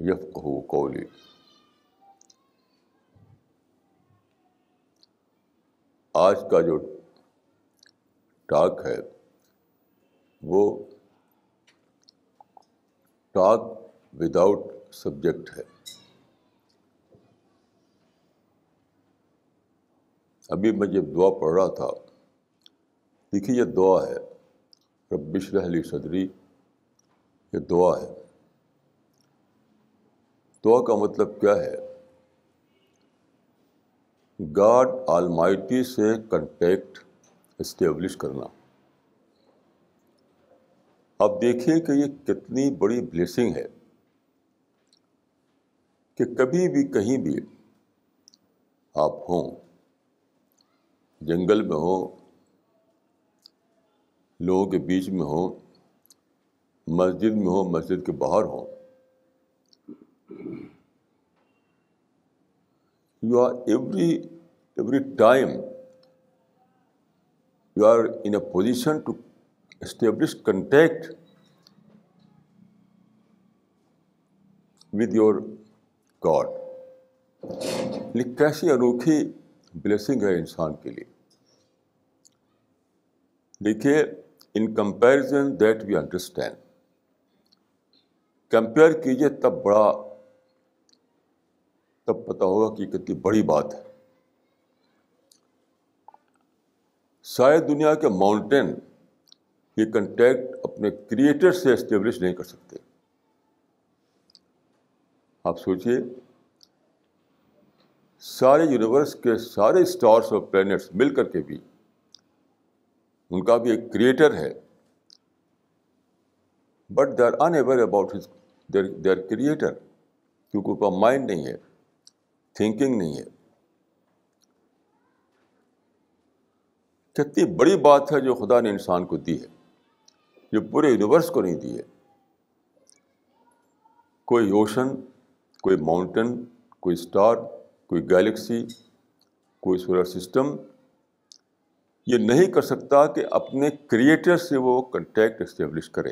यफकहु कौली आज का जो टॉक है वो टॉक विदाउट सब्जेक्ट है अभी मैं जब दुआ पढ़ रहा था देखिए ये दुआ है रबिश रहली सदरी ये दुआ है दुआ का मतलब क्या है गॉड आलमाइटी से कंटेक्ट इस्टेब्लिश करना अब देखिए कि ये कितनी बड़ी ब्लेसिंग है कि कभी भी कहीं भी आप हों जंगल में हो लोगों के बीच में हो मस्जिद में हो मस्जिद के बाहर हो you are every every time you are in a position to establish contact with your God. कैसी अनोखी ब्लेसिंग है इंसान के लिए देखिए in comparison that we understand compare कीजिए तब बड़ा तब पता होगा कि कितनी बड़ी बात है शायद दुनिया के माउंटेन ये कंटेक्ट अपने क्रिएटर से एस्टेब्लिश नहीं कर सकते आप सोचिए सारे यूनिवर्स के सारे स्टार्स और प्लैनेट्स मिलकर के भी उनका भी एक क्रिएटर है but they are unaware about his their creator क्योंकि उनका माइंड नहीं है थिंकिंग नहीं है कितनी बड़ी बात है जो खुदा ने इंसान को दी है जो पूरे यूनिवर्स को नहीं दी है कोई ओशन कोई माउंटेन कोई स्टार कोई गैलेक्सी कोई सोलर सिस्टम ये नहीं कर सकता कि अपने क्रिएटर से वो कंटैक्ट इस्टेब्लिश करे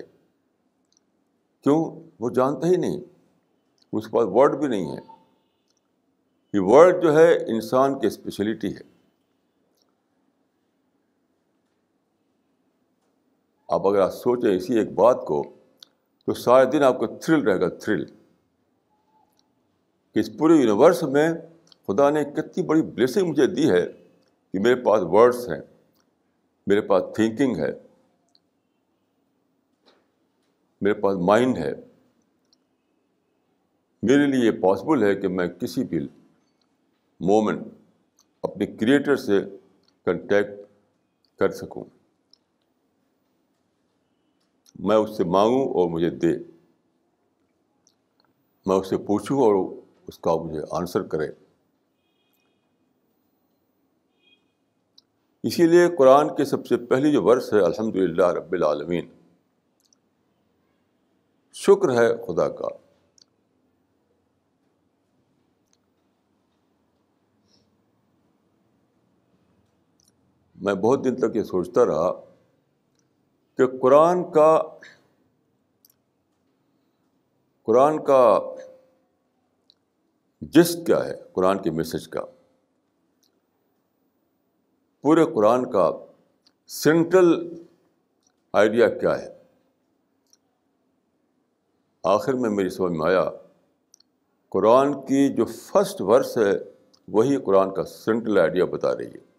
क्यों वो जानता ही नहीं उसके पास वर्ड भी नहीं है ये वर्ड जो है इंसान की स्पेशलिटी है आप अगर आप सोचें इसी एक बात को तो सारे दिन आपको थ्रिल रहेगा थ्रिल कि इस पूरे यूनिवर्स में खुदा ने कितनी बड़ी ब्लेसिंग मुझे दी है कि मेरे पास वर्ड्स हैं मेरे पास थिंकिंग है मेरे पास माइंड है मेरे लिए पॉसिबल है कि मैं किसी भी मोमेंट अपने क्रिएटर से कंटेक्ट कर सकूं मैं उससे मांगूं और मुझे दे मैं उससे पूछूं और उसका मुझे आंसर करे इसीलिए कुरान के सबसे पहली जो वर्ष है अल्हम्दुलिल्लाह रब्बिल आलमीन शुक्र है खुदा का मैं बहुत दिन तक ये सोचता रहा कि कुरान का कुरान का जिस्ट क्या है कुरान के मैसेज का पूरे कुरान का सेंट्रल आइडिया क्या है आखिर में मेरी समझ में आया कुरान की जो फर्स्ट वर्स है वही कुरान का सेंट्रल आइडिया बता रही है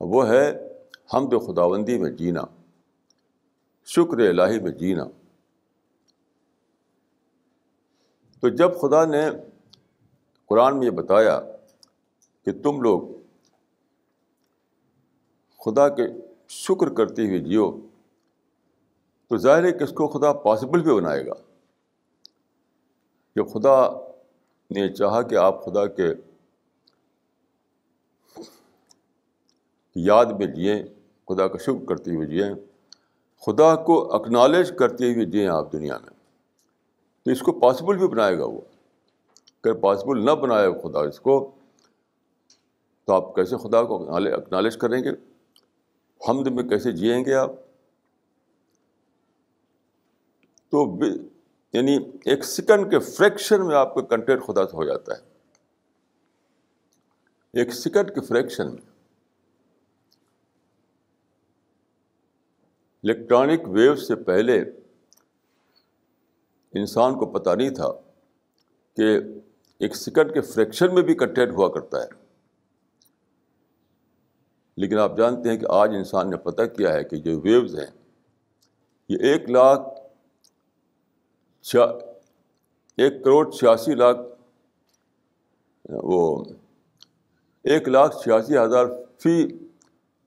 और वो है हम तो खुदाबंदी में जीना शुक्र इलाही में जीना तो जब खुदा ने कुरान में ये बताया कि तुम लोग खुदा के शुक्र करते हुए जियो तो ज़ाहिर है कि इसको खुदा पॉसिबल भी बनाएगा जब खुदा ने चाहा कि आप खुदा के याद में जिए खुदा का शुक्र करते हुए जिए खुदा को अक्नॉलेज करते हुए जिए आप दुनिया में तो इसको पॉसिबल भी बनाएगा वो अगर पॉसिबल ना बनाए खुदा इसको तो आप कैसे खुदा को अक्नॉलेज करेंगे हमद में कैसे जिएंगे आप तो यानी एक सेकंड के फ्रैक्शन में आपका कंटेंट खुदा से हो जाता है एक सेकंड के फ्रैक्शन में इलेक्ट्रॉनिक वेव से पहले इंसान को पता नहीं था कि एक सेकंड के फ्रैक्शन में भी कंटेंट हुआ करता है लेकिन आप जानते हैं कि आज इंसान ने पता किया है कि जो वेव्स हैं ये एक लाख एक करोड़ छियासी लाख वो एक लाख छियासी हज़ार फी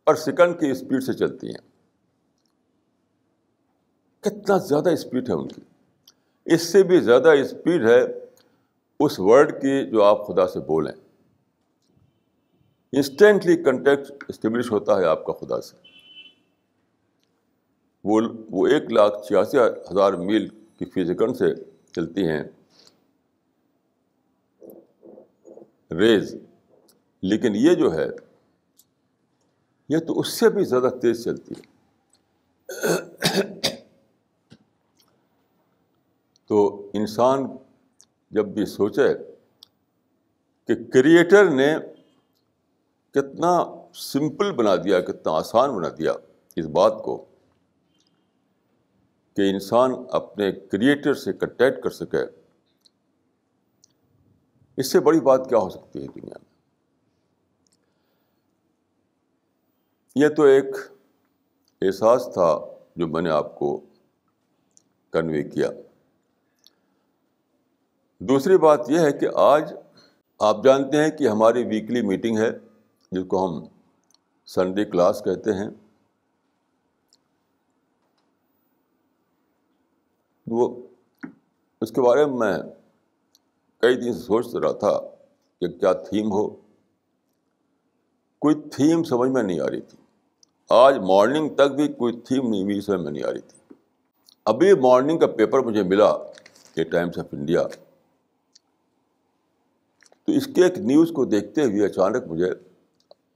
पर सेकंड की स्पीड से चलती हैं कितना ज़्यादा स्पीड है उनकी इससे भी ज़्यादा स्पीड है उस वर्ड की जो आप खुदा से बोलें इंस्टेंटली कंटेक्ट इस्टेब्लिश होता है आपका खुदा से वो वो एक लाख छियासी हज़ार मील की फिजिकन से चलती हैं रेज लेकिन ये जो है ये तो उससे भी ज़्यादा तेज़ चलती है तो इंसान जब भी सोचे कि क्रिएटर ने कितना सिंपल बना दिया कितना आसान बना दिया इस बात को कि इंसान अपने क्रिएटर से कंटेक्ट कर सके इससे बड़ी बात क्या हो सकती है दुनिया में यह तो एक एहसास था जो मैंने आपको कन्वे किया दूसरी बात यह है कि आज आप जानते हैं कि हमारी वीकली मीटिंग है जिसको हम संडे क्लास कहते हैं वो उसके बारे में मैं कई दिन से सोच रहा था कि क्या थीम हो कोई थीम समझ में नहीं आ रही थी आज मॉर्निंग तक भी कोई थीम नहीं मेरी समझ में नहीं आ रही थी अभी मॉर्निंग का पेपर मुझे मिला कि टाइम्स ऑफ इंडिया तो इसके एक न्यूज़ को देखते हुए अचानक मुझे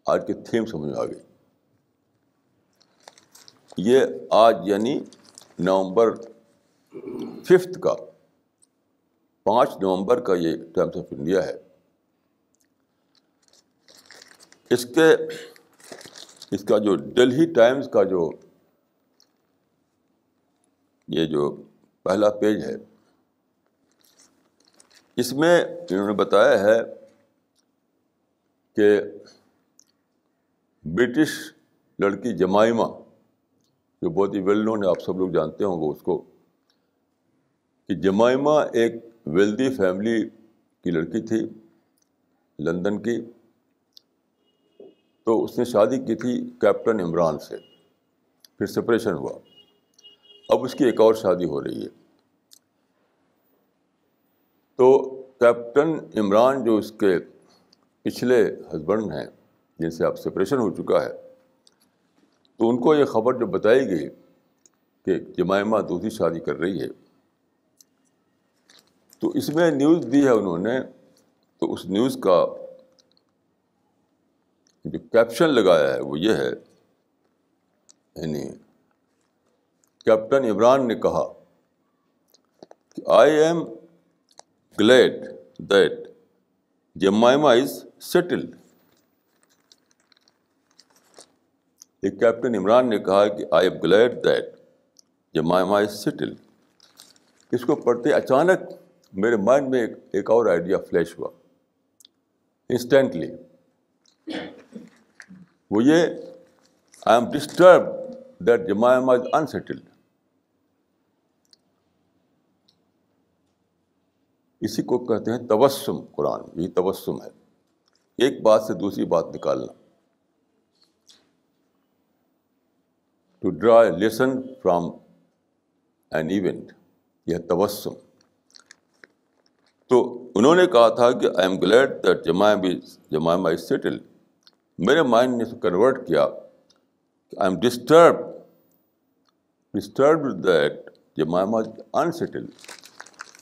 आज की थीम समझ आ गई ये आज यानी नवंबर फिफ्थ का पाँच नवंबर का ये टाइम्स ऑफ इंडिया है इसके इसका जो दिल्ली टाइम्स का जो ये जो पहला पेज है इसमें इन्होंने बताया है कि ब्रिटिश लड़की जमाइमा जो बहुत ही वेल नोन है आप सब लोग जानते होंगे उसको कि जमाइमा एक वेल्दी फैमिली की लड़की थी लंदन की तो उसने शादी की थी कैप्टन इमरान से फिर सेपरेशन हुआ अब उसकी एक और शादी हो रही है तो कैप्टन इमरान जो उसके पिछले हस्बैंड हैं जिनसे आप सेपरेशन हो चुका है तो उनको ये खबर जब बताई गई कि जमायमा दूसरी शादी कर रही है तो इसमें न्यूज़ दी है उन्होंने तो उस न्यूज़ का जो कैप्शन लगाया है वो ये है यानी कैप्टन इमरान ने कहा कि I am glad that Jemima is settled. एक कैप्टन इमरान ने कहा कि I am glad that Jemima is settle इसको पढ़ते अचानक मेरे माइंड में एक, एक और आइडिया फ्लैश हुआ इंस्टेंटली वो ये I am disturb that Jemima is unsettled इसी को कहते हैं तबस्सुम कुरान यही तबस्सुम है एक बात से दूसरी बात निकालना to draw lesson from an event यह तबस्सुम तो उन्होंने कहा था कि आई एम ग्लैड दैट जमा बी जमा माई सेटल मेरे माइंड ने कन्वर्ट किया I am disturb disturb that Jemima unsettle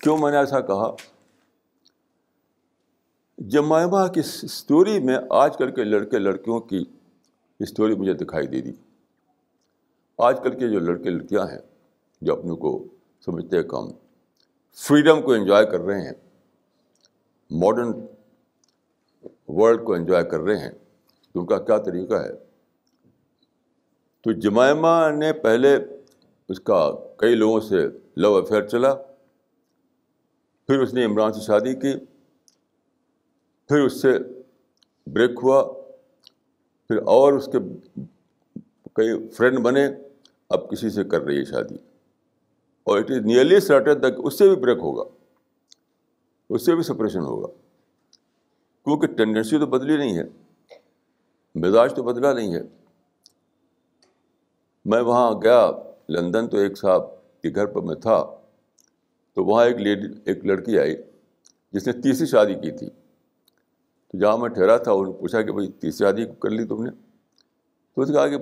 क्यों मैंने ऐसा कहा जमायमा की स्टोरी में आजकल के लड़के लड़कियों की स्टोरी मुझे दिखाई दे रही आजकल के जो लड़के लड़कियां हैं जो अपने को समझते हैं कम फ्रीडम को एंजॉय कर रहे हैं मॉडर्न वर्ल्ड को एंजॉय कर रहे हैं तो उनका क्या तरीका है तो जमायमा ने पहले उसका कई लोगों से लव अफेयर चला फिर उसने इमरान से शादी की फिर उससे ब्रेक हुआ फिर और उसके कई फ्रेंड बने अब किसी से कर रही है शादी और इट इज़ नियरली सर्टेन तक उससे भी ब्रेक होगा उससे भी सप्रेशन होगा क्योंकि टेंडेंसी तो बदली नहीं है मिजाज तो बदला नहीं है मैं वहाँ गया लंदन तो एक साहब के घर पर मैं था तो वहाँ एक लेडी एक लड़की आई जिसने तीसरी शादी की थी तो जहाँ मैं ठहरा था उन्होंने पूछा कि भाई तीसरी आदि कर ली तुमने तो उसने कहा कि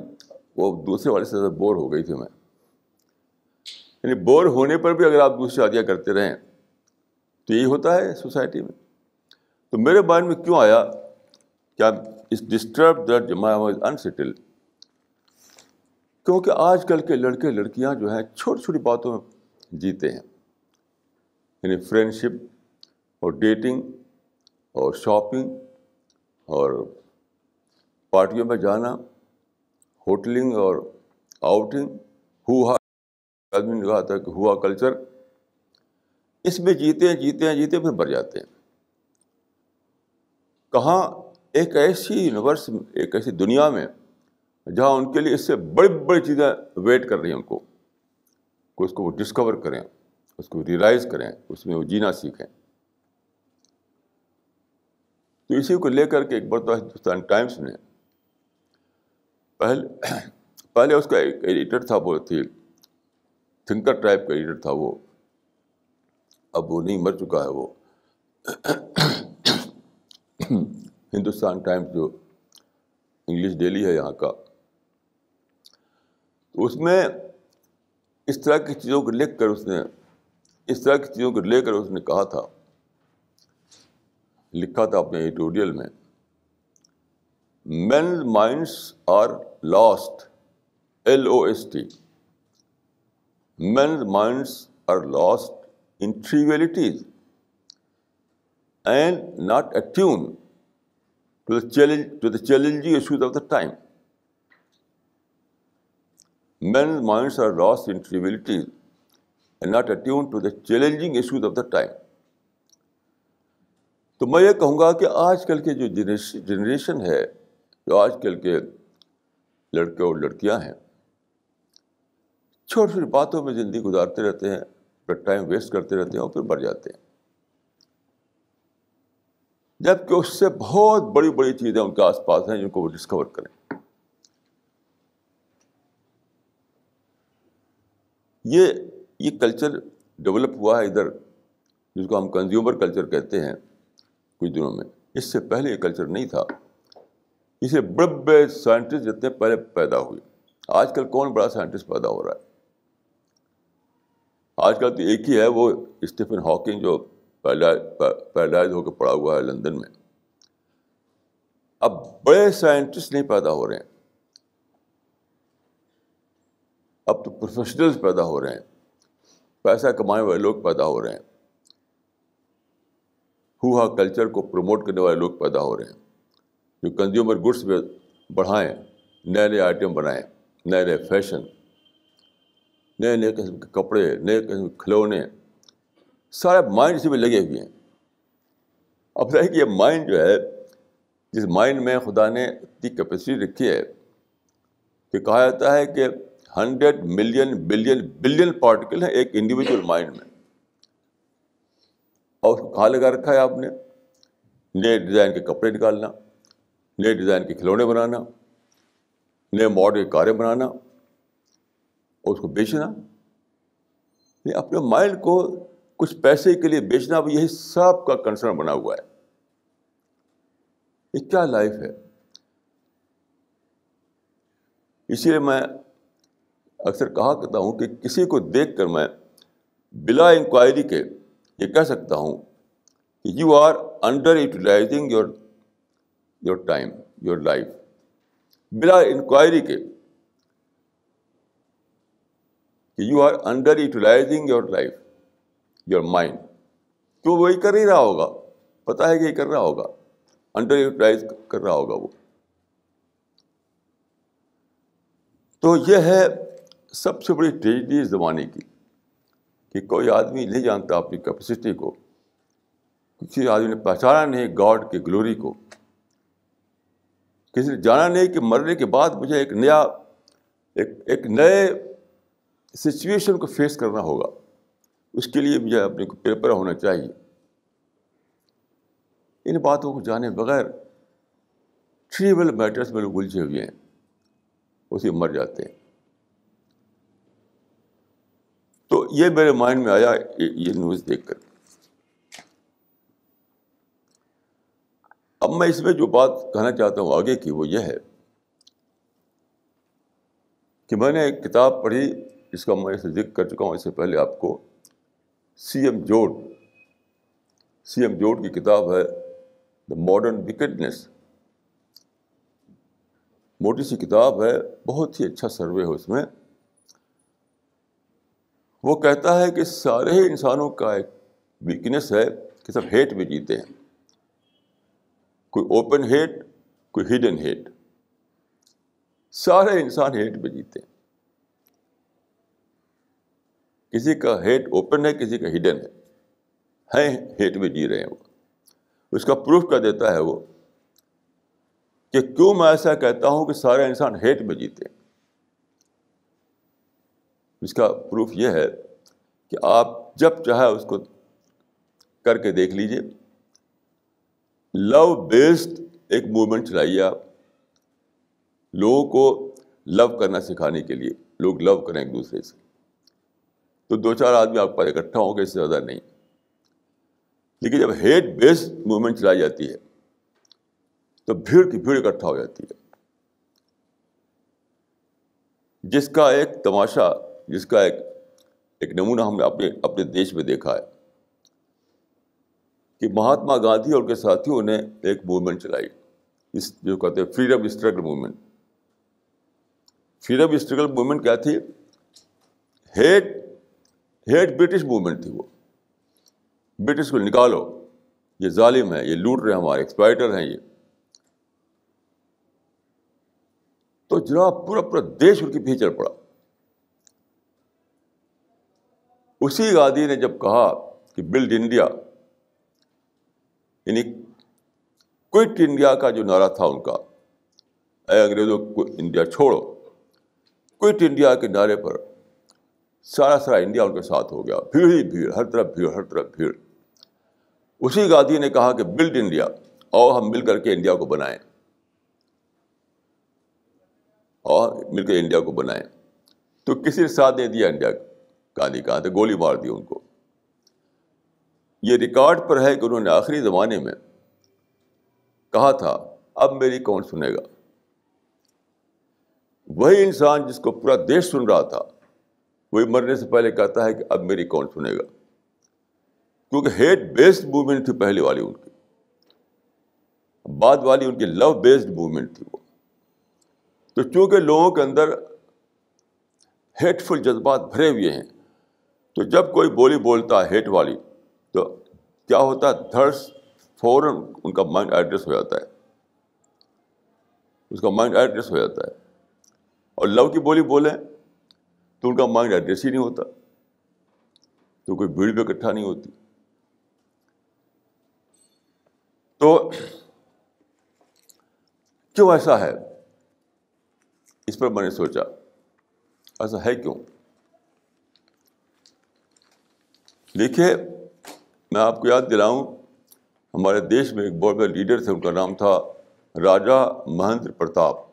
वो दूसरे वाले से ज़्यादा बोर हो गई थी मैं यानी बोर होने पर भी अगर आप दूसरी आदियाँ करते रहें तो यही होता है सोसाइटी में तो मेरे माइंड में क्यों आया क्या इस disturb that my was unsettled क्योंकि आजकल के लड़के लड़कियां जो हैं छोटी छोटी बातों में जीते हैं यानी फ्रेंडशिप और डेटिंग और शॉपिंग और पार्टियों में जाना होटलिंग और आउटिंग हुआ आदमी ने कहा था कि हुआ कल्चर इसमें जीते हैं जीते हैं जीते फिर मर जाते हैं कहाँ एक ऐसी यूनिवर्स एक ऐसी दुनिया में जहाँ उनके लिए इससे बड़ी बड़ी चीज़ें वेट कर रही हैं उनको उसको वो डिस्कवर करें उसको रियलाइज़ करें उसमें वो जीना सीखें तो इसी को लेकर के एक बड़ा हिंदुस्तान टाइम्स ने पहले पहले उसका एक एडिटर था वो थी थिंकर टाइप का एडिटर था वो अब वो नहीं मर चुका है वो हिंदुस्तान टाइम्स जो इंग्लिश डेली है यहाँ का तो उसमें इस तरह की चीज़ों को लिख कर उसने इस तरह की चीज़ों को लेकर उसने कहा था लिखा था अपने एडिटोरियल में man minds are lost L O S T man minds are lost in trivialities and not attune to the challenge to the challenging issues of the time Men's minds are lost in trivialities and not attuned to the challenging issues of the time. तो मैं ये कहूँगा कि आज कल के जो generation है जो कल के लड़के और लड़कियाँ हैं छोटी छोटी बातों में ज़िंदगी गुजारते रहते हैं फिर टाइम वेस्ट करते रहते हैं और फिर बढ़ जाते हैं जबकि उससे बहुत बड़ी बड़ी चीज़ें उनके आस पास हैं जिनको वो डिस्कवर करें ये ये कल्चर डेवलप हुआ है इधर जिसको हम कंज्यूमर कल्चर कहते हैं कुछ दिनों में इससे पहले ये कल्चर नहीं था इसे बड़े बड़े साइंटिस्ट जितने पहले पैदा हुए आजकल कौन बड़ा साइंटिस्ट पैदा हो रहा है आजकल तो एक ही है वो स्टीफन हॉकिंग जो पैरालाइज होकर पड़ा हुआ है लंदन में अब बड़े साइंटिस्ट नहीं पैदा हो रहे हैं अब तो प्रोफेशनल्स पैदा हो रहे हैं पैसा कमाए हुए लोग पैदा हो रहे हैं हु कल्चर को प्रमोट करने वाले लोग पैदा हो रहे हैं जो कंज्यूमर गुड्स बढ़ाएं नए नए आइटम बनाएं नए नए फैशन नए नए किस्म के कपड़े नए किस्म के खिलौने सारे माइंड इसी में लगे हुए हैं अब रहे कि ये माइंड जो है जिस माइंड में खुदा ने इतनी कैपेसिटी रखी है कि कहा जाता है कि hundred million billion billion particle हैं एक इंडिविजुअल माइंड में और उसको कहाँ लगा रखा है आपने नए डिज़ाइन के कपड़े निकालना नए डिज़ाइन के खिलौने बनाना नए मॉडल की कारें बनाना और उसको बेचना अपने माइंड को कुछ पैसे के लिए बेचना भी यही सब का कंसर्न बना हुआ है ये क्या लाइफ है इसीलिए मैं अक्सर कहा करता हूँ कि किसी को देखकर मैं बिला इंक्वायरी के ये कह सकता हूँ कि you are under utilizing your your time your life बिना इंक्वायरी के कि you are under utilizing your life your mind तो वही कर ही रहा होगा पता है कि कर रहा होगा अंडर यूटिलाइज कर रहा होगा वो तो यह है सबसे बड़ी ट्रेजिडी ज़माने की कि कोई आदमी नहीं जानता अपनी कैपेसिटी को किसी आदमी ने पहचाना नहीं गॉड के ग्लोरी को किसी ने जाना नहीं कि मरने के बाद मुझे एक नया एक एक नए सिचुएशन को फेस करना होगा उसके लिए मुझे अपने को प्रिपेयर होना चाहिए इन बातों को जाने बगैर ट्रीवल मैटर्स में लोग उलझे हुए हैं उसे मर जाते हैं तो ये मेरे माइंड में आया ये न्यूज़ देख कर अब मैं इसमें जो बात कहना चाहता हूं आगे की वो यह है कि मैंने एक किताब पढ़ी इसका मैं इसे जिक्र कर चुका हूं इससे पहले आपको सी एम जोड सी एम जोड की किताब है द मॉडर्न विकेटनेस मोटी सी किताब है बहुत ही अच्छा सर्वे है उसमें वो कहता है कि सारे इंसानों का एक वीकनेस है कि सब हेट में जीते हैं कोई ओपन हेट कोई हिडन हेट सारे इंसान हेट में जीते हैं किसी का हेट ओपन है किसी का हिडन है हैं हेट में जी रहे हैं वो उसका प्रूफ कर देता है वो कि क्यों मैं ऐसा कहता हूं कि सारे इंसान हेट में जीते हैं इसका प्रूफ ये है कि आप जब चाहे उसको करके देख लीजिए लव बेस्ड एक मूवमेंट चलाइए आप लोगों को लव करना सिखाने के लिए लोग लव करें एक दूसरे से तो दो चार आदमी आपके पास इकट्ठा होंगे इससे ज़्यादा नहीं लेकिन जब हेट बेस्ड मूवमेंट चलाई जाती है तो भीड़ की भीड़ इकट्ठा हो जाती है जिसका एक तमाशा जिसका एक एक नमूना हमने अपने अपने देश में देखा है कि महात्मा गांधी और उनके साथियों ने एक मूवमेंट चलाई इस जो कहते हैं freedom struggle movement freedom struggle movement क्या थी हेट हेट ब्रिटिश मूवमेंट थी वो ब्रिटिश को निकालो ये जालिम है ये लूट रहे हमारे एक्सप्लाइटर हैं ये तो जनाब पूरा पूरा देश उनके पीछे चल पड़ा उसी गांधी ने जब कहा कि बिल्ड इंडिया यानी क्विट इंडिया का जो नारा था उनका अरे अंग्रेजों को इंडिया छोड़ो क्विट इंडिया के नारे पर सारा सारा इंडिया उनके साथ हो गया भीड़ ही भीड़ हर तरफ भीड़ हर तरफ भीड़ उसी गांधी ने कहा कि बिल्ड इंडिया और हम मिलकर के इंडिया को बनाएं और मिलकर इंडिया को बनाएं तो किसी ने साथ दे दिया इंडिया को कहानी कहाँ थे गोली मार दी उनको ये रिकॉर्ड पर है कि उन्होंने आखिरी ज़माने में कहा था अब मेरी कौन सुनेगा वही इंसान जिसको पूरा देश सुन रहा था वही मरने से पहले कहता है कि अब मेरी कौन सुनेगा क्योंकि हेट बेस्ड मूवमेंट थी पहले वाली उनकी बाद वाली उनकी लव बेस्ड मूवमेंट थी वो तो चूंकि लोगों के अंदर हेटफुल जज्बात भरे हुए हैं तो जब कोई बोली बोलता है हेट वाली तो क्या होता है धर्स फौरन उनका माइंड एड्रेस हो जाता है उसका माइंड एड्रेस हो जाता है और लव की बोली बोले तो उनका माइंड एड्रेस ही नहीं होता तो कोई भीड़ भी इकट्ठा नहीं होती तो क्यों ऐसा है इस पर मैंने सोचा ऐसा है क्यों देखिए मैं आपको याद दिलाऊं हमारे देश में एक बहुत बड़े लीडर थे उनका नाम था राजा महेंद्र प्रताप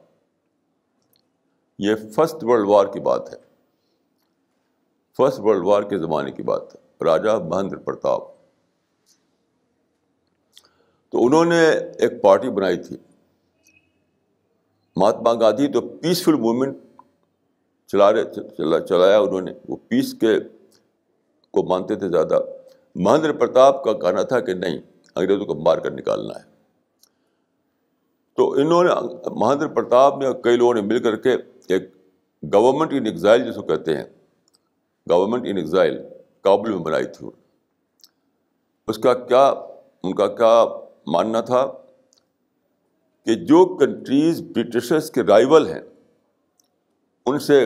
ये फर्स्ट वर्ल्ड वार की बात है फर्स्ट वर्ल्ड वार के ज़माने की बात है राजा महेंद्र प्रताप तो उन्होंने एक पार्टी बनाई थी महात्मा गांधी तो पीसफुल मूवमेंट चला रहे चला चलाया उन्होंने वो पीस के को मानते थे ज़्यादा महेंद्र प्रताप का कहना था कि नहीं अंग्रेज़ों को मार कर निकालना है तो इन्होंने महेंद्र प्रताप ने कई लोगों ने मिल करके एक गवर्नमेंट इन एग्ज़ाइल जिसको कहते हैं गवर्नमेंट इन एग्ज़ाइल काबुल में बनाई थी उसका क्या उनका क्या मानना था कि जो कंट्रीज़ ब्रिटिशर्स के राइवल हैं उनसे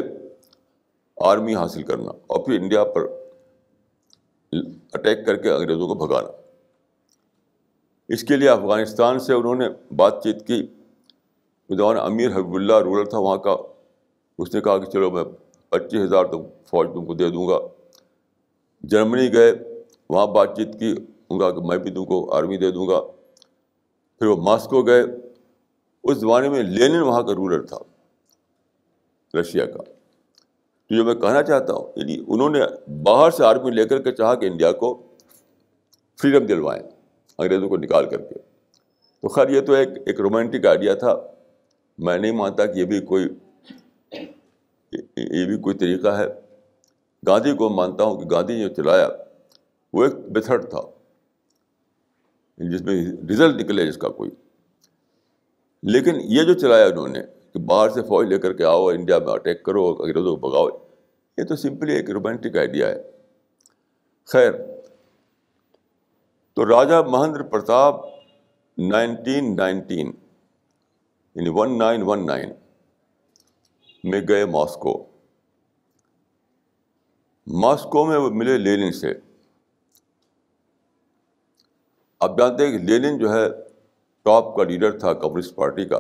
आर्मी हासिल करना और फिर इंडिया पर अटैक करके अंग्रेज़ों को भगाना इसके लिए अफ़गानिस्तान से उन्होंने बातचीत की उदाहरण अमीर हबीबुल्ला रूलर था वहाँ का उसने कहा कि चलो मैं पच्चीस हज़ार तो फौज तुमको दे दूँगा जर्मनी गए वहाँ बातचीत की उनका कि मैं भी तुमको आर्मी दे दूँगा फिर वो मास्को गए उस ज़माने में लेनिन वहाँ का रूलर था रशिया का तो ये मैं कहना चाहता हूँ यानी उन्होंने बाहर से आर्मी लेकर के चाह कि इंडिया को फ्रीडम दिलवाएं अंग्रेज़ों को निकाल करके तो खैर ये तो एक एक रोमांटिक आइडिया था मैं नहीं मानता कि ये भी कोई ये भी कोई तरीका है गांधी को मानता हूँ कि गांधी जो चलाया वो एक मेथड था जिसमें रिजल्ट निकले जिसका कोई लेकिन ये जो चलाया उन्होंने कि बाहर से फौज लेकर के आओ इंडिया में अटैक करो अंग्रेज़ों को भगाओ ये तो सिंपली एक रोमांटिक आइडिया है खैर तो राजा महेंद्र प्रताप 1919 यानी 1919 में गए मॉस्को मॉस्को में वो मिले लेनिन से आप जानते हैं कि लेनिन जो है टॉप का लीडर था कम्युनिस्ट पार्टी का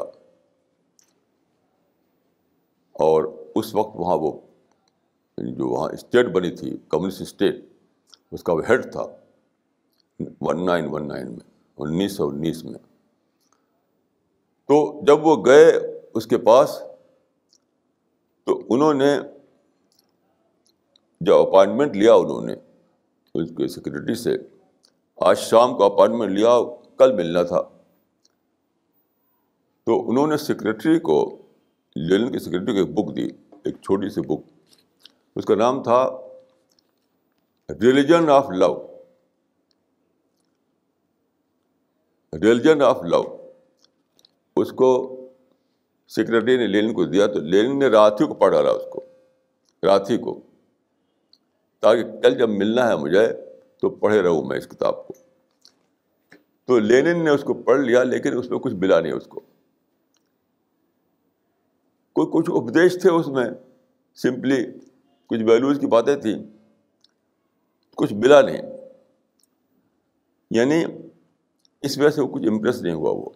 और उस वक्त वहाँ वो जो वहाँ स्टेट बनी थी कम्युनिस्ट स्टेट उसका वो हेड था वन नाइन वन नाइन में उन्नीस सौ उन्नीस में तो जब वो गए उसके पास तो उन्होंने जो अपॉइंटमेंट लिया उन्होंने उसके सेक्रेटरी से आज शाम को अपॉइंटमेंट लिया कल मिलना था तो उन्होंने सेक्रेटरी को लेनिन की सेक्रेटरी को एक बुक दी एक छोटी सी बुक उसका नाम था religion of love religion of love उसको सेक्रेटरी ने लेनिन को दिया तो लेनिन ने राथी को पढ़ डाला उसको राथी को ताकि कल जब मिलना है मुझे तो पढ़े रहूँ मैं इस किताब को तो लेनिन ने उसको पढ़ लिया लेकिन उसमें कुछ मिला नहीं उसको कोई कुछ उपदेश थे उसमें सिंपली कुछ वैल्यूज की बातें थी कुछ मिला नहीं यानी इस वजह से वो कुछ इम्प्रेस नहीं हुआ वो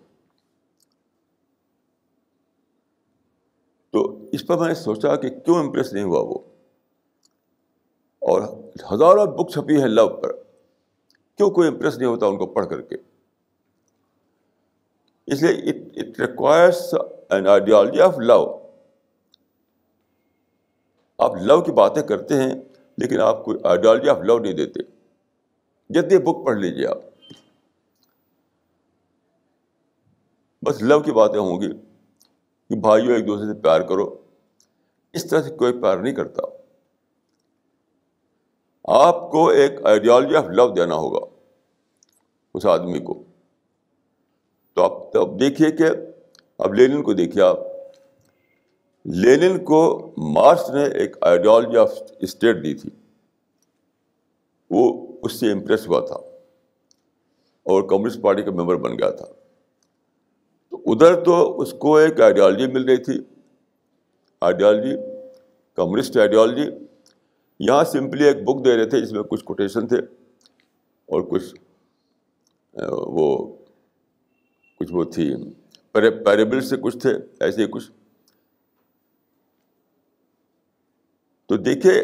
तो इस पर मैंने सोचा कि क्यों इम्प्रेस नहीं हुआ वो और हजारों बुक छपी है लव पर क्यों कोई इम्प्रेस नहीं होता उनको पढ़ करके इसलिए it it requires an ideology of love आप लव की बातें करते हैं लेकिन आप कोई आइडियोलॉजी ऑफ लव नहीं देते यदि बुक पढ़ लीजिए आप बस लव की बातें होंगी कि भाइयों एक दूसरे से प्यार करो इस तरह से कोई प्यार नहीं करता आपको एक आइडियोलॉजी ऑफ लव देना होगा उस आदमी को तो आप तब देखिए कि अब लेनिन को देखिए आप लेनिन को मार्क्स ने एक आइडियोलॉजी ऑफ स्टेट दी थी वो उससे इम्प्रेस हुआ था और कम्युनिस्ट पार्टी का मेंबर बन गया था तो उधर तो उसको एक आइडियोलॉजी मिल रही थी आइडियोलॉजी कम्युनिस्ट आइडियोलॉजी यहाँ सिंपली एक बुक दे रहे थे जिसमें कुछ कोटेशन थे और कुछ वो कुछ वो थी पैरेबल से कुछ थे ऐसे कुछ तो देखिए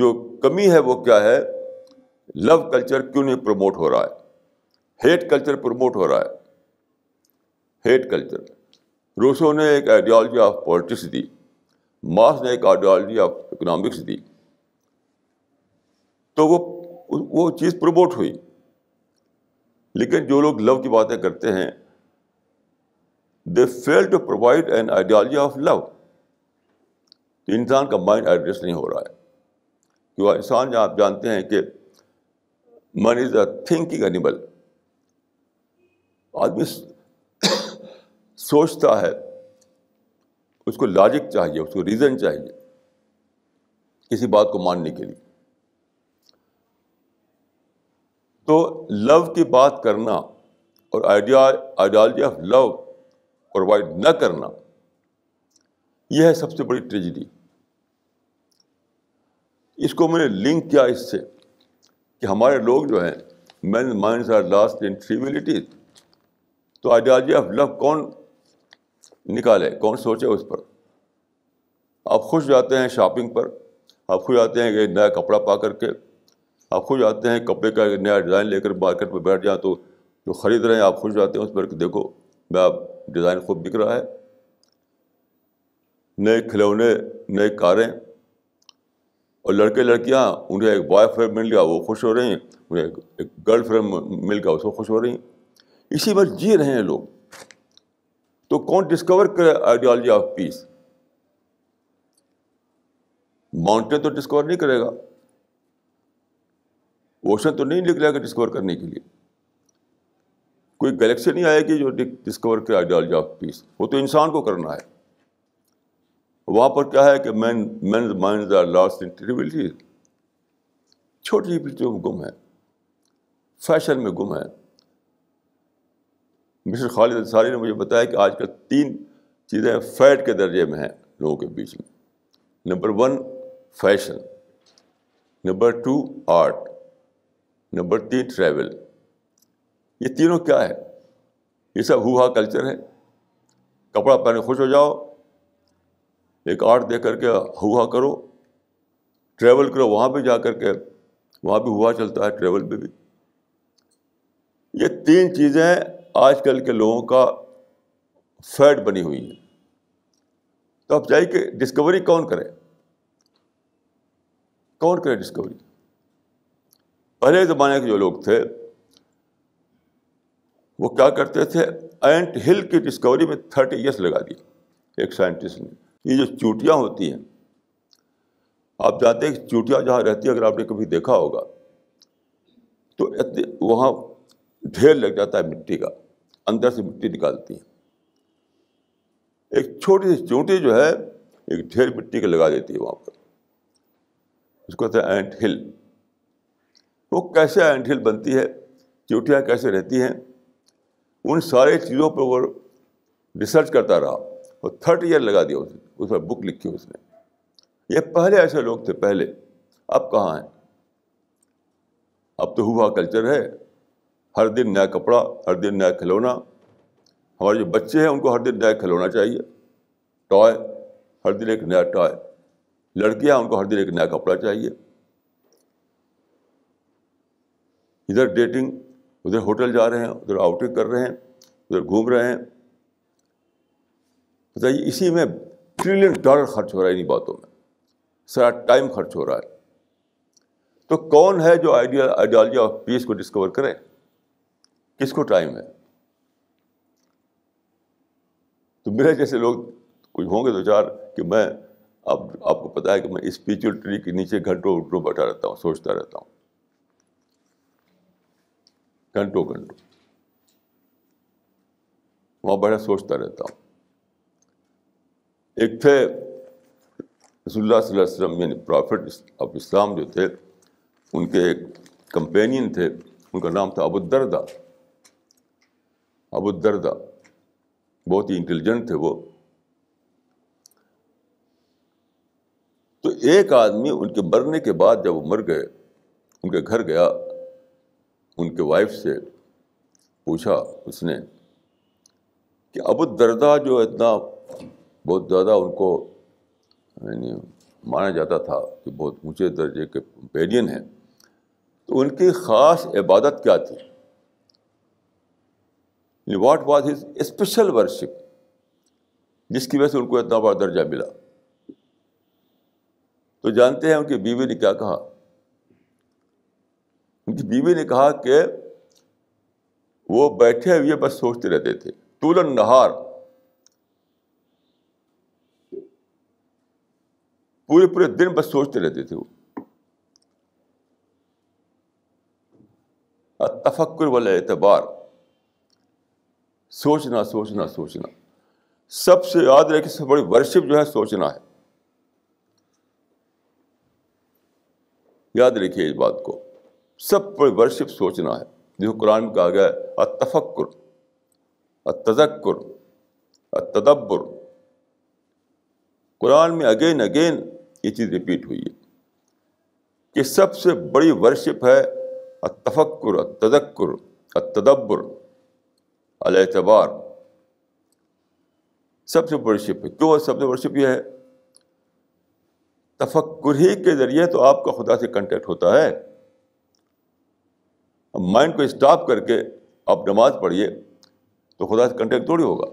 जो कमी है वो क्या है लव कल्चर क्यों नहीं प्रमोट हो रहा है हेट कल्चर प्रमोट हो रहा है हेट कल्चर रूसो ने एक आइडियोलॉजी ऑफ पॉलिटिक्स दी मार्क्स ने एक आइडियोलॉजी ऑफ इकोनॉमिक्स दी तो वो वो चीज़ प्रमोट हुई लेकिन जो लोग लव की बातें करते हैं they fail to provide an ideology of love तो इंसान का माइंड एडजस्ट नहीं हो रहा है क्यों इंसान जहाँ आप जानते हैं कि मन इज़ अ थिंकिंग एनिमल आदमी सोचता है उसको लॉजिक चाहिए उसको रीज़न चाहिए किसी बात को मानने के लिए तो लव की बात करना और idea ideology of love provide न करना यह है सबसे बड़ी ट्रेजिडी इसको मैंने लिंक किया इससे कि हमारे लोग जो हैं man mind are lost in trivialities तो आइडियालजी ऑफ लव कौन निकाले कौन सोचे उस पर आप खुश जाते हैं शॉपिंग पर आप खुश आते हैं कि नया कपड़ा पा करके आप खुश आते हैं कपड़े का नया डिज़ाइन लेकर मार्केट में बैठ जाए तो जो ख़रीद रहे हैं आप खुश जाते हैं उस पर देखो मैं आप डिज़ाइन खूब बिक रहा है नए खिलौने नए कारें और लड़के लड़कियाँ उन्हें एक बॉय फ्रेंड मिल गया वो खुश हो रही हैं उन्हें एक गर्ल फ्रेंड मिल गया उसको खुश हो रही हैं इसी बार जी रहे हैं लोग तो कौन डिस्कवर करे आइडियोलॉजी ऑफ पीस माउंटेन तो डिस्कवर नहीं करेगा ओशन तो नहीं निकलेगा डिस्कवर करने के लिए कोई गैलेक्सी नहीं आएगी जो डिस्कवर करे आइडियोलॉजी ऑफ पीस वो तो इंसान को करना है वहाँ पर क्या है कि man man mind are lost in trivialities छोटी चीज़ों में गुम है फैशन में गुम है मिस्टर खालिद अंसारी ने मुझे बताया कि आजकल तीन चीज़ें फैट के दर्जे में हैं लोगों के बीच में number one fashion number two art number तीन ट्रैवल ये तीनों क्या है ये सब हुआ कल्चर है कपड़ा पहने खुश हो जाओ एक आर्ट दे करके हुआ करो ट्रैवल करो वहाँ भी जा कर के वहाँ भी हुआ चलता है ट्रैवल पे भी ये तीन चीज़ें आज कल के लोगों का फैट बनी हुई है तो आप जाइए कि डिस्कवरी कौन करे कौन करे डिस्कवरी पहले ज़माने के जो लोग थे वो क्या करते थे एंट हिल की डिस्कवरी में थर्टी ईयर्स लगा दिया एक साइंटिस्ट ने ये जो चूटियाँ होती हैं आप जानते हैं कि चूटियाँ जहाँ रहती है अगर आपने कभी देखा होगा तो इतने वहाँ ढेर लग जाता है मिट्टी का अंदर से मिट्टी निकालती है एक छोटी सी चूटी जो है एक ढेर मिट्टी का लगा देती है वहाँ पर उसको कहते हैं एंट हिल वो कैसे एंट हिल बनती है चूटियाँ कैसे रहती हैं उन सारे चीज़ों पर वो रिसर्च करता रहा और थर्ड ईयर लगा दिया उसने उसमें बुक लिखी उसने ये पहले ऐसे लोग थे पहले अब कहाँ हैं अब तो हुआ कल्चर है हर दिन नया कपड़ा हर दिन नया खिलौना हमारे जो बच्चे हैं उनको हर दिन नया खिलौना चाहिए टॉय हर दिन एक नया टॉय लड़कियां उनको हर दिन एक नया कपड़ा चाहिए इधर डेटिंग उधर होटल जा रहे हैं उधर आउटिंग कर रहे हैं उधर घूम रहे हैं बताइए तो इसी में ट्रिलियन डॉलर खर्च हो रहा है इन बातों में सारा टाइम खर्च हो रहा है तो कौन है जो आइडिया आइडियोलॉजी ऑफ पीस को डिस्कवर करे किसको टाइम है तो मेरे जैसे लोग कुछ होंगे दो तो चार कि मैं आप आपको पता है कि मैं स्पिरिचुअल ट्री के नीचे घंटों घंटों बैठा रहता हूँ सोचता रहता हूं घंटों घंटों वहां बैठा सोचता रहता हूं एक थे रसोल्लाम यानी प्रॉफिट ऑफ इस्लाम जो थे उनके एक कंपेनियन थे उनका नाम था अबुदरदा अबुदरदा बहुत ही इंटेलिजेंट थे वो तो एक आदमी उनके मरने के बाद जब वो मर गए उनके घर गया उनके वाइफ से पूछा उसने कि अबुदरदा जो इतना बहुत ज़्यादा उनको माना जाता था कि बहुत ऊँचे दर्जे के पेडियन हैं तो उनकी ख़ास इबादत क्या थी what was his special worship जिसकी वजह से उनको इतना बड़ा दर्जा मिला तो जानते हैं उनकी बीवी ने क्या कहा उनकी बीवी ने कहा कि वो बैठे हुए बस सोचते रहते थे तूलन नहार पूरे पूरे दिन बस सोचते रहते थे वो तफक्र वाले एतबार सोचना सोचना सोचना सबसे याद रहे कि सबसे बड़ी वर्शिप जो है सोचना है याद रखिए इस बात को सब पर वर्शिप सोचना है जो कुरान में कहा गया है अतफक्र अतजक्र अतदब्बर कुरान में अगेन अगेन ये चीज़ रिपीट हुई है कि सबसे बड़ी वर्शिप है अतफक्र तदक्र अतदब्बर अलतबार सबसे वर्शिप है क्यों सबसे वर्शिप यह है तफक्र ही के ज़रिए तो आपका खुदा से कांटेक्ट होता है माइंड को स्टॉप करके आप नमाज़ पढ़िए तो खुदा से कांटेक्ट थोड़ी होगा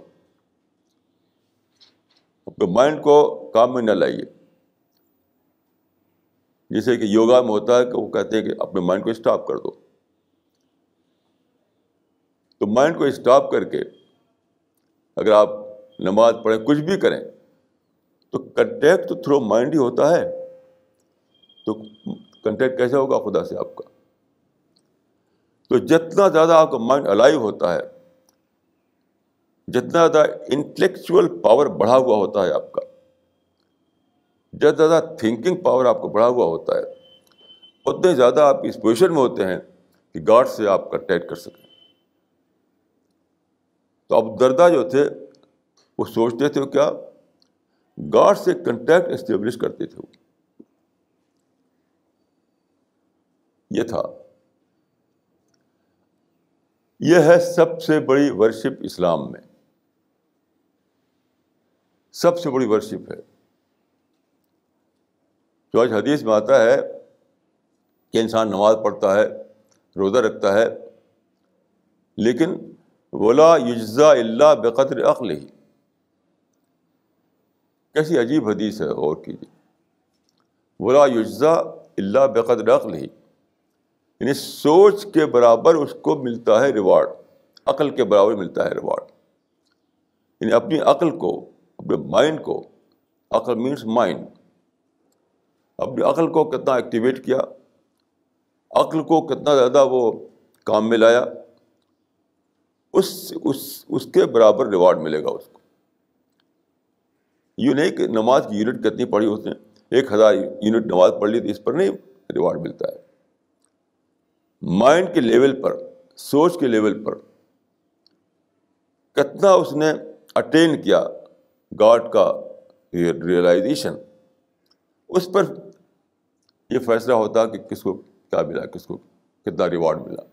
अपने माइंड को काम में न लाइए जैसे कि योगा में होता है कि वो कहते हैं कि अपने माइंड को स्टॉप कर दो तो माइंड को स्टॉप करके अगर आप नमाज पढ़ें कुछ भी करें तो कंटेक्ट तो थ्रू माइंड ही होता है तो कंटेक्ट कैसे होगा खुदा से आपका तो जितना ज़्यादा आपका माइंड अलाइव होता है जितना ज़्यादा इंटेलेक्चुअल पावर बढ़ा हुआ होता है आपका जितना ज़्यादा थिंकिंग पावर आपको बढ़ा हुआ होता है उतने ज़्यादा आप इस पोजिशन में होते हैं कि गॉड से आप कंटेक्ट कर सकें तो अब दर्दा जो थे वो सोचते थे क्या गॉड से कंटैक्ट इस्टेब्लिश करते थे वो ये था यह है सबसे बड़ी वर्शिप इस्लाम में सबसे बड़ी वर्शिप है जो आज हदीस में आता है कि इंसान नमाज पढ़ता है रोज़ा रखता है लेकिन वला युजा अल्ला बक़दर अक्ल ही कैसी अजीब हदीस है और कीजिए वला युजा अल्ला बक़दर अक्ल ही यानी सोच के बराबर उसको मिलता है रिवार्ड अकल के बराबर मिलता है रिवार्ड यानी अपनी अकल को अपने माइंड को अकल मीन्स माइंड अपनी अकल को कितना एक्टिवेट किया अकल को कितना ज़्यादा वो काम में लाया उस उस उसके बराबर रिवार्ड मिलेगा उसको ये नहीं कि नमाज की यूनिट कितनी पढ़ी उसने एक हज़ार यूनिट नमाज पढ़ ली तो इस पर नहीं रिवार्ड मिलता है माइंड के लेवल पर सोच के लेवल पर कितना उसने अटेन किया गॉड का ये रियलाइजेशन उस पर ये फैसला होता कि किसको क्या मिला किसको कितना रिवॉर्ड मिला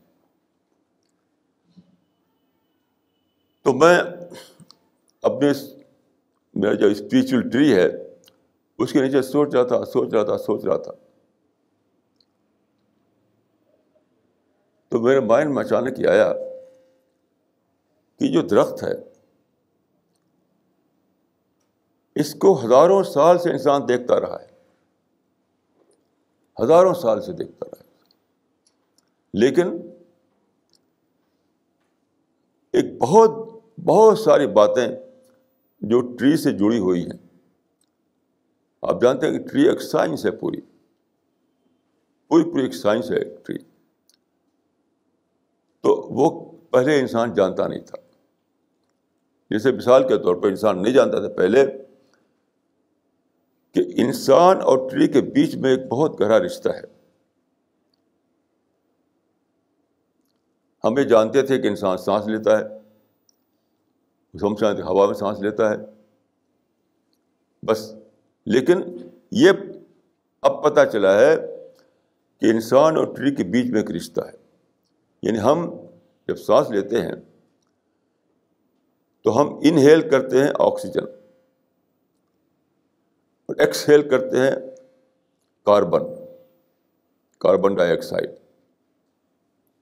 तो मैं अपने मेरा जो स्पिरिचुअल ट्री है उसके नीचे सोच रहा था सोच रहा था सोच रहा था तो मेरे माइंड में अचानक ही आया कि जो दरख्त है इसको हज़ारों साल से इंसान देखता रहा है हज़ारों साल से देखता रहा है लेकिन एक बहुत बहुत सारी बातें जो ट्री से जुड़ी हुई हैं आप जानते हैं कि ट्री एक साइंस है पूरी पूरी पूरी एक साइंस है ट्री तो वो पहले इंसान जानता नहीं था जैसे मिसाल के तौर पर इंसान नहीं जानता था पहले इंसान और ट्री के बीच में एक बहुत गहरा रिश्ता है हमें जानते थे कि इंसान सांस लेता है हम जानते हवा में सांस लेता है बस लेकिन ये अब पता चला है कि इंसान और ट्री के बीच में एक रिश्ता है यानी हम जब सांस लेते हैं तो हम इनहेल करते हैं ऑक्सीजन और एक्सहेल करते हैं कार्बन कार्बन डाइऑक्साइड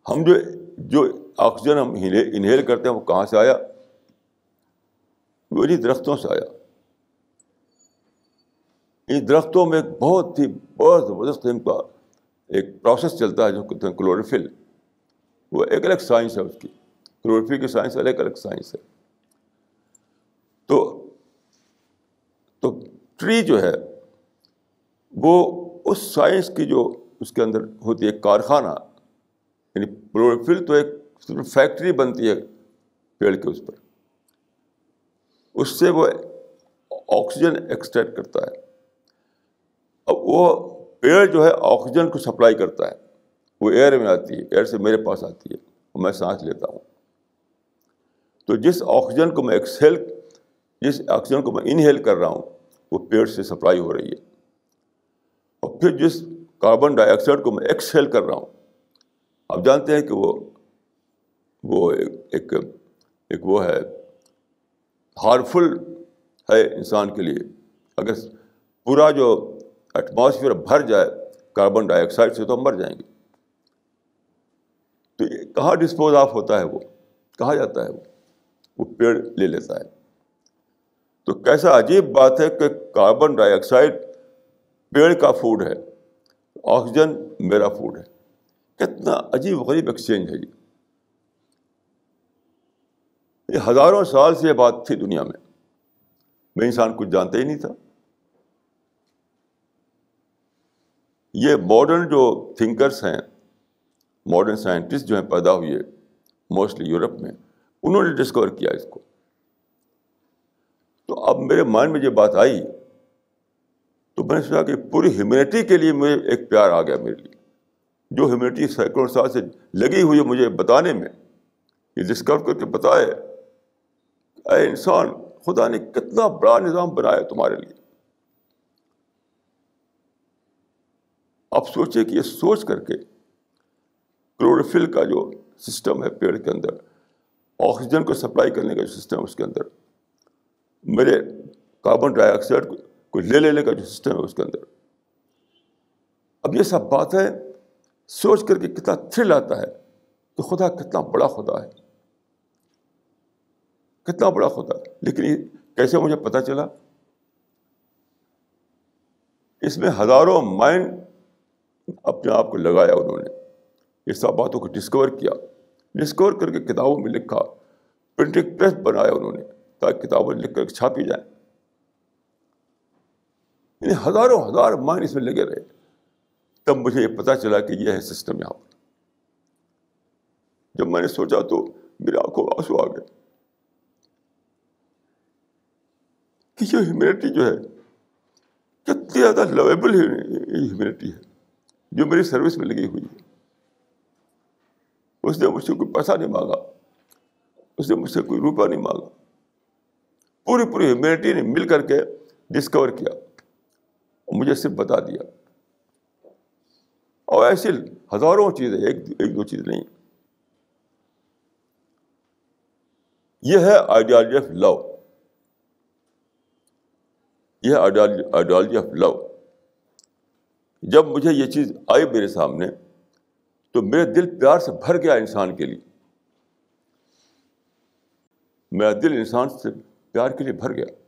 हम जो जो ऑक्सीजन हम इनहेल करते हैं वो कहाँ से आया वो इन्हीं दरख्तों से आया इन दरख्तों में बहुत ही बहुत ज़बरदस्त का एक प्रोसेस चलता है जो कहते हैं क्लोरोफिल वो एक अलग साइंस है उसकी क्लोरोफिल की साइंस अलग अलग साइंस है तो तो ट्री जो है वो उस साइंस की जो उसके अंदर होती है कारखाना यानी क्लोरोफिल तो एक फैक्ट्री बनती है पेड़ के उस पर उससे वो ऑक्सीजन एक्सट्रैक्ट करता है अब वो पेड़ जो है ऑक्सीजन को सप्लाई करता है वो एयर में आती है एयर से मेरे पास आती है और मैं सांस लेता हूँ तो जिस ऑक्सीजन को मैं एक्सहेल जिस ऑक्सीजन को मैं इनहेल कर रहा हूँ वो पेड़ से सप्लाई हो रही है और फिर जिस कार्बन डाइऑक्साइड को मैं एक्सेल कर रहा हूँ आप जानते हैं कि वो वो एक एक, एक वो है हार्मफुल है इंसान के लिए अगर पूरा जो एटमॉस्फेयर भर जाए कार्बन डाइऑक्साइड से तो हम मर जाएंगे तो कहाँ डिस्पोज ऑफ होता है वो कहाँ जाता है वो वो पेड़ ले लेता है तो कैसा अजीब बात है कि कार्बन डाइऑक्साइड पेड़ का फूड है ऑक्सीजन मेरा फूड है कितना अजीब गरीब एक्सचेंज है ये ये हज़ारों साल से ये बात थी दुनिया में मैं इंसान कुछ जानते ही नहीं था ये मॉडर्न जो थिंकर्स हैं मॉडर्न साइंटिस्ट जो हैं पैदा हुए मोस्टली यूरोप में उन्होंने डिस्कवर किया इसको तो अब मेरे माइंड में जो बात आई तो मैंने सोचा कि पूरी ह्यूमैनिटी के लिए मुझे एक प्यार आ गया मेरे लिए जो ह्यूमैनिटी सैकड़ों साल से लगी हुई है मुझे बताने में ये डिस्कवर करके बताए अरे इंसान खुदा ने कितना बड़ा निज़ाम बनाया तुम्हारे लिए आप सोचिए कि ये सोच करके क्लोरोफिल का जो सिस्टम है पेड़ के अंदर ऑक्सीजन को सप्लाई करने का जो सिस्टम है उसके अंदर मेरे कार्बन डाइऑक्साइड को ले लेने का जो सिस्टम है उसके अंदर अब ये सब बात है सोच करके कितना थ्रिल आता है कि खुदा कितना बड़ा खुदा है कितना बड़ा खुदा है लेकिन कैसे मुझे पता चला इसमें हजारों माइंड अपने आप को लगाया उन्होंने ये सब बातों को डिस्कवर किया डिस्कवर करके किताबों में लिखा प्रिंटिंग प्रेस बनाया उन्होंने ताकि किताबें लिख कर छापी जाए हज़ारों हज़ार मान इसमें लगे रहे तब मुझे ये पता चला कि यह है सिस्टम यहां पर जब मैंने सोचा तो मेरी आंखों में आंसू आ गए कि ये ह्यूमैनिटी जो है कितनी ज़्यादा लवेबल ह्यूमिनिटी है जो मेरी सर्विस में लगी हुई है उसने मुझसे कोई पैसा नहीं मांगा उसने मुझसे कोई रुपया नहीं मांगा पूरी पूरी ह्यूमिनिटी ने मिल करके डिस्कवर किया मुझे सिर्फ बता दिया और ऐसी हजारों चीज़ें एक एक दो चीज़ नहीं यह है आइडियोलॉजी ऑफ लव यह आइडियोलॉजी ऑफ लव जब मुझे यह चीज़ आई मेरे सामने तो मेरा दिल प्यार से भर गया इंसान के लिए मेरा दिल इंसान से प्यार के लिए भर गया